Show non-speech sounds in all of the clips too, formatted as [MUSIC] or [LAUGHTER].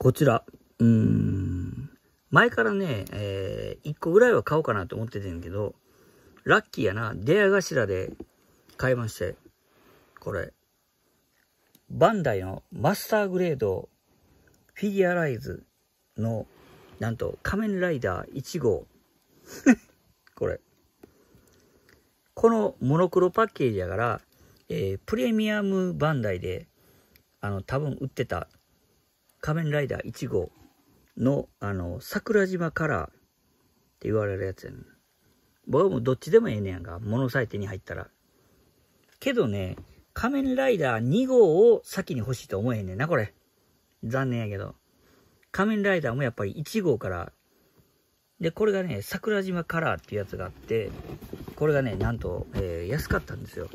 こちら、うーん、前からね、えー、1個ぐらいは買おうかなと思っててんけど、ラッキーやな、出会い頭で買いまして、これ、バンダイのマスターグレードフィギュアライズの、なんと、仮面ライダー1号。[LAUGHS] これ。このモノクロパッケージやから、えー、プレミアムバンダイで、あの、多分売ってた仮面ライダー1号の、あの、桜島カラーって言われるやつやねん。僕はもうどっちでもええねやんか。物サイトに入ったら。けどね、仮面ライダー2号を先に欲しいと思えへんねんな、これ。残念やけど。仮面ライダーもやっぱり1号から。で、これがね、桜島カラーっていうやつがあって、これがね、なんと、えー、安かったんですよ。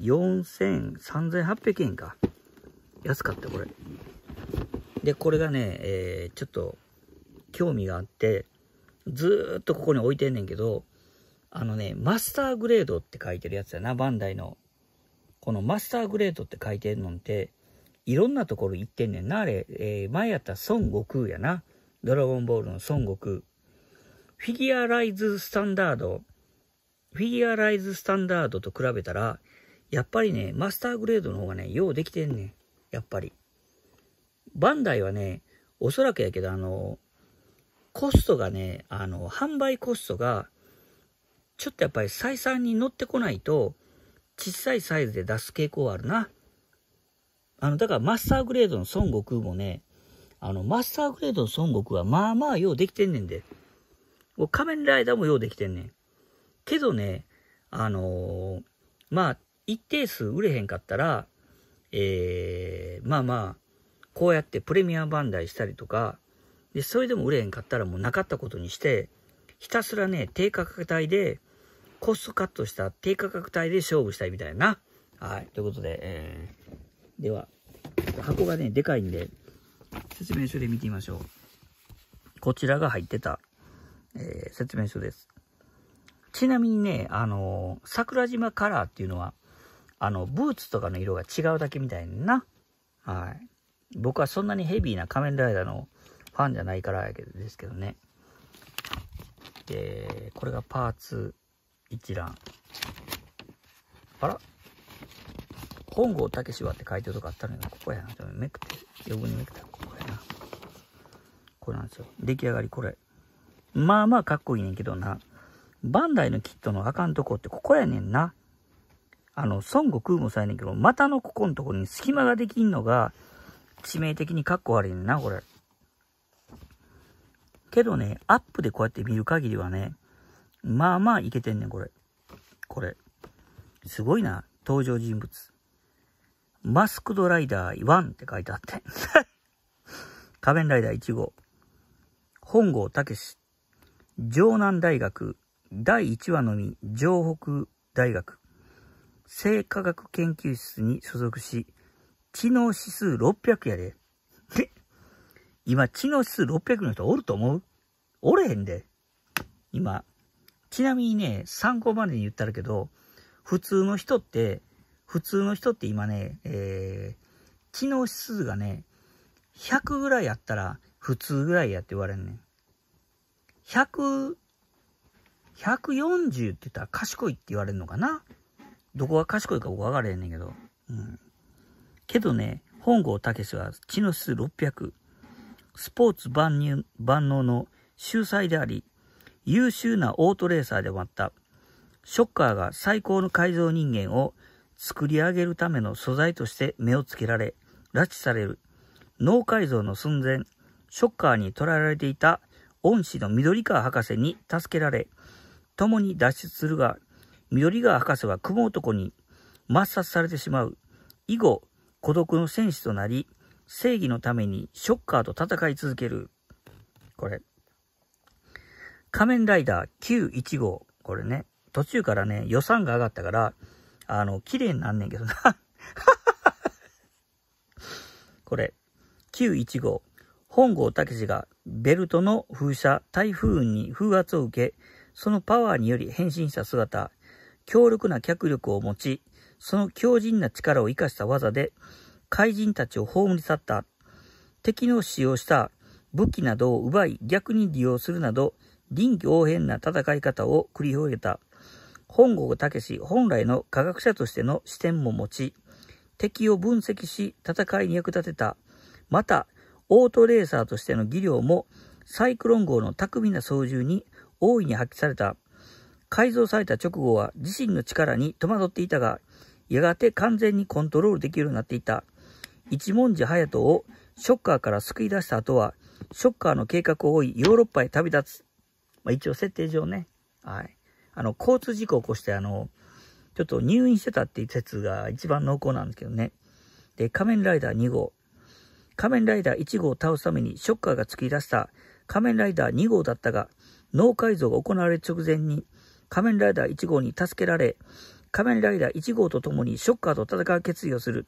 4000、3800円か。安かった、これ。で、これがね、えー、ちょっと興味があって、ずーっとここに置いてんねんけど、あのね、マスターグレードって書いてるやつだな、バンダイの。このマスターグレードって書いてんのって、いろんなところ行ってんねんな、あれ。えー、前やった孫悟空やな。ドラゴンボールの孫悟空。フィギュアライズスタンダード。フィギュアライズスタンダードと比べたら、やっぱりね、マスターグレードの方がね、ようできてんねん。やっぱり。バンダイはね、おそらくやけど、あの、コストがね、あの、販売コストが、ちょっとやっぱり採算に乗ってこないと、小さいサイズで出す傾向はあるな。あの、だからマスターグレードの孫悟空もね、あの、マスターグレードの孫悟空はまあまあようできてんねんで。もう仮面ライダーもようできてんねん。けどね、あのー、まあ、一定数売れへんかったら、えー、まあまあ、こうやってプレミアバンダイしたりとか、で、それでも売れへんかったらもうなかったことにして、ひたすらね、低価格帯で、コストカットした低価格帯で勝負したいみたいな。はい。ということで、えー、では、箱がね、でかいんで、説明書で見てみましょう。こちらが入ってた、えー、説明書です。ちなみにね、あのー、桜島カラーっていうのは、あの、ブーツとかの色が違うだけみたいな。はい。僕はそんなにヘビーな仮面ライダーのファンじゃないからやけどですけどね。で、これがパーツ一覧。あら本郷武史はって書いてるとこあったのに、ここやな。めくって、余分にめくったらここやな。これなんですよ。出来上がりこれ。まあまあかっこいいねんけどな。バンダイのキットのあかんとこってここやねんな。あの、孫悟空もさえねんけど、股のここのところに隙間ができんのが、致命的にかっこ悪いな、これ。けどね、アップでこうやって見る限りはね、まあまあいけてんねん、これ。これ。すごいな、登場人物。マスクドライダー1って書いてあって。[LAUGHS] 仮面ライダー1号。本郷武史。城南大学。第1話のみ、城北大学。生科学研究室に所属し、知能指数600やで。今、知能指数600の人おると思うおれへんで。今。ちなみにね、参考までに言ったらけど、普通の人って、普通の人って今ね、えー、知能指数がね、100ぐらいやったら普通ぐらいやって言われんねん。100、140って言ったら賢いって言われるのかなどこが賢いか僕分からへんねんけど。うん。けどね、本郷武は地の数600、スポーツ万入万能の秀才であり、優秀なオートレーサーでもあった。ショッカーが最高の改造人間を作り上げるための素材として目をつけられ、拉致される。脳改造の寸前、ショッカーに捕らえられていた恩師の緑川博士に助けられ、共に脱出するが、緑川博士は雲男に抹殺されてしまう。以後、孤独の戦士となり、正義のためにショッカーと戦い続ける。これ。仮面ライダー915。これね。途中からね、予算が上がったから、あの、綺麗になんねんけどな。[LAUGHS] これ。915。本郷武史がベルトの風車、台風に風圧を受け、そのパワーにより変身した姿、強力な脚力を持ち、その強靭な力を生かした技で、怪人たちを葬り去った。敵の使用した武器などを奪い逆に利用するなど、臨機応変な戦い方を繰り広げた。本郷武本来の科学者としての視点も持ち、敵を分析し戦いに役立てた。また、オートレーサーとしての技量もサイクロン号の巧みな操縦に大いに発揮された。改造された直後は自身の力に戸惑っていたが、やがて完全にコントロールできるようになっていた。一文字隼人をショッカーから救い出した後は、ショッカーの計画を追いヨーロッパへ旅立つ。まあ、一応設定上ね、はい。あの、交通事故を起こして、あの、ちょっと入院してたっていう説が一番濃厚なんですけどね。で、仮面ライダー2号。仮面ライダー1号を倒すためにショッカーが突き出した仮面ライダー2号だったが、脳改造が行われる直前に仮面ライダー1号に助けられ、仮面ライダー1号と共にショッカーと戦う決意をする。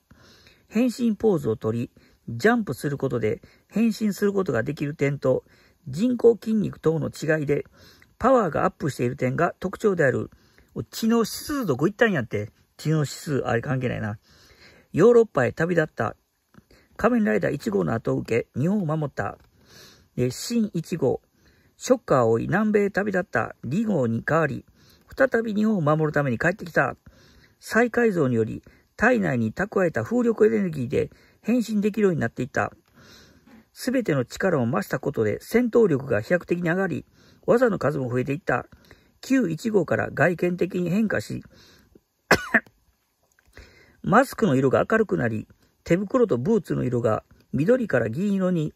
変身ポーズをとり、ジャンプすることで変身することができる点と、人工筋肉等の違いで、パワーがアップしている点が特徴である。血の指数どこ行ったんやって。血の指数、あれ関係ないな。ヨーロッパへ旅立った。仮面ライダー1号の後を受け、日本を守った。で、新1号。ショッカーを追い南米へ旅立った2号に代わり、再び日本を守るために帰ってきた。再改造により、体内に蓄えた風力エネルギーで変身できるようになっていった。すべての力を増したことで戦闘力が飛躍的に上がり、技の数も増えていった。Q1 号から外見的に変化し [COUGHS] マスクの色が明るくなり、手袋とブーツの色が緑から銀色に、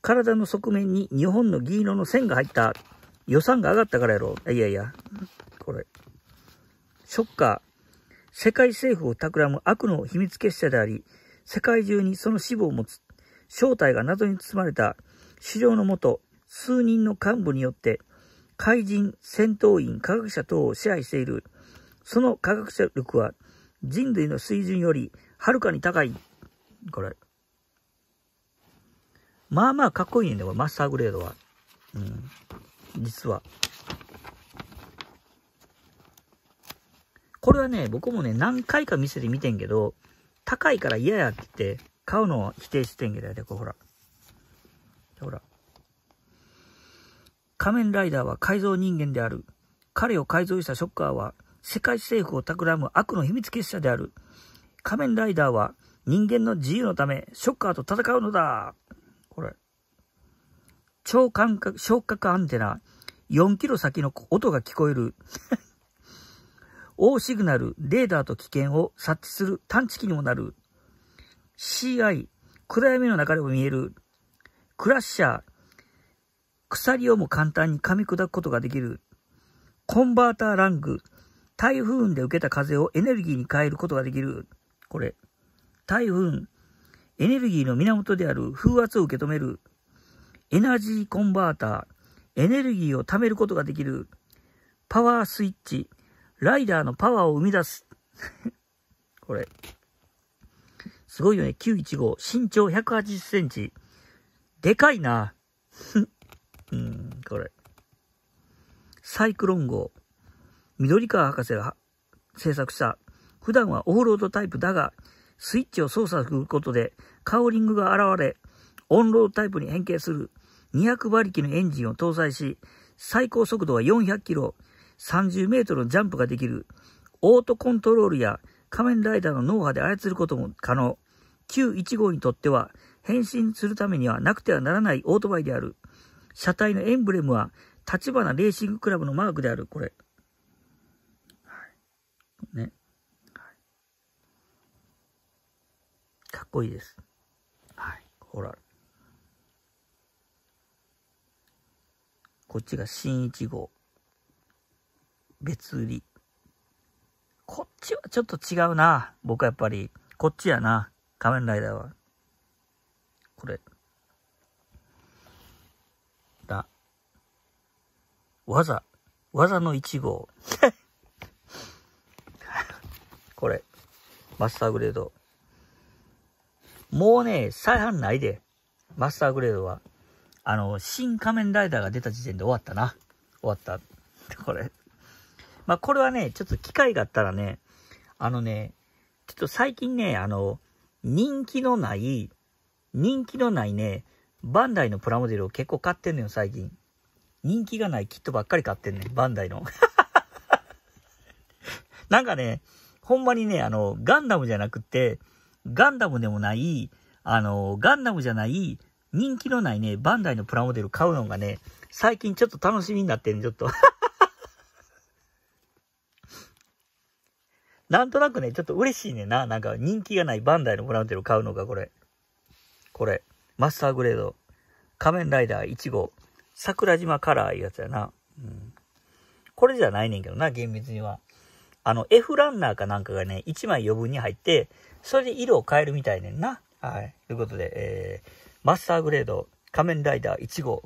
体の側面に日本の銀色の線が入った。予算が上がったからやろ。いやいや。これ。ショッカー。世界政府を企む悪の秘密結社であり、世界中にその死部を持つ、正体が謎に包まれた、市場のもと、数人の幹部によって、怪人、戦闘員、科学者等を支配している。その科学者力は、人類の水準より、はるかに高い。これ。まあまあかっこいいねんだ、マスターグレードは。うん。実は。これはね、僕もね、何回か見せてみてんけど、高いから嫌やって言って、買うのを否定してんけどやで、こほら。ほら。仮面ライダーは改造人間である。彼を改造したショッカーは、世界政府を企む悪の秘密結社である。仮面ライダーは、人間の自由のため、ショッカーと戦うのだこれ。超感覚、触覚アンテナ、4キロ先の音が聞こえる。O シグナル、レーダーと危険を察知する探知機にもなる。CI、暗闇の中でも見える。クラッシャー、鎖をも簡単に噛み砕くことができる。コンバーターラング、台風で受けた風をエネルギーに変えることができる。これ。台風、エネルギーの源である風圧を受け止める。エナジーコンバーター、エネルギーを貯めることができる。パワースイッチ、ライダーのパワーを生み出す。[LAUGHS] これ。すごいよね。915。身長180センチ。でかいな。[LAUGHS] うん、これ。サイクロン号。緑川博士が制作した。普段はオフロードタイプだが、スイッチを操作することで、カーリングが現れ、オンロードタイプに変形する200馬力のエンジンを搭載し、最高速度は400キロ、30メートルのジャンプができる、オートコントロールや仮面ライダーの脳波で操ることも可能。q 1号にとっては、変身するためにはなくてはならないオートバイである。車体のエンブレムは、立花レーシングクラブのマークである、これ。はい。ね。はい、かっこいいです。はい。ほら。こっちが新1号。別売り。こっちはちょっと違うな。僕はやっぱり、こっちやな。仮面ライダーは。これ。だ。技。技の1号。[LAUGHS] これ。マスターグレード。もうね、再販ないで。マスターグレードは。あの、新仮面ライダーが出た時点で終わったな。終わった。これ。まあ、これはね、ちょっと機会があったらね、あのね、ちょっと最近ね、あの、人気のない、人気のないね、バンダイのプラモデルを結構買ってんのよ、最近。人気がないキットばっかり買ってんねバンダイの。[LAUGHS] なんかね、ほんまにね、あの、ガンダムじゃなくて、ガンダムでもない、あの、ガンダムじゃない、人気のないね、バンダイのプラモデル買うのがね、最近ちょっと楽しみになってんちょっとなんとなくね、ちょっと嬉しいねんな。なんか人気がないバンダイのブラウンテル買うのがこれ。これ。マスターグレード。仮面ライダー1号。桜島カラーいうやつやな。うん。これじゃないねんけどな、厳密には。あの、F ランナーかなんかがね、1枚余分に入って、それで色を変えるみたいねんな。はい。ということで、えー、マスターグレード、仮面ライダー1号。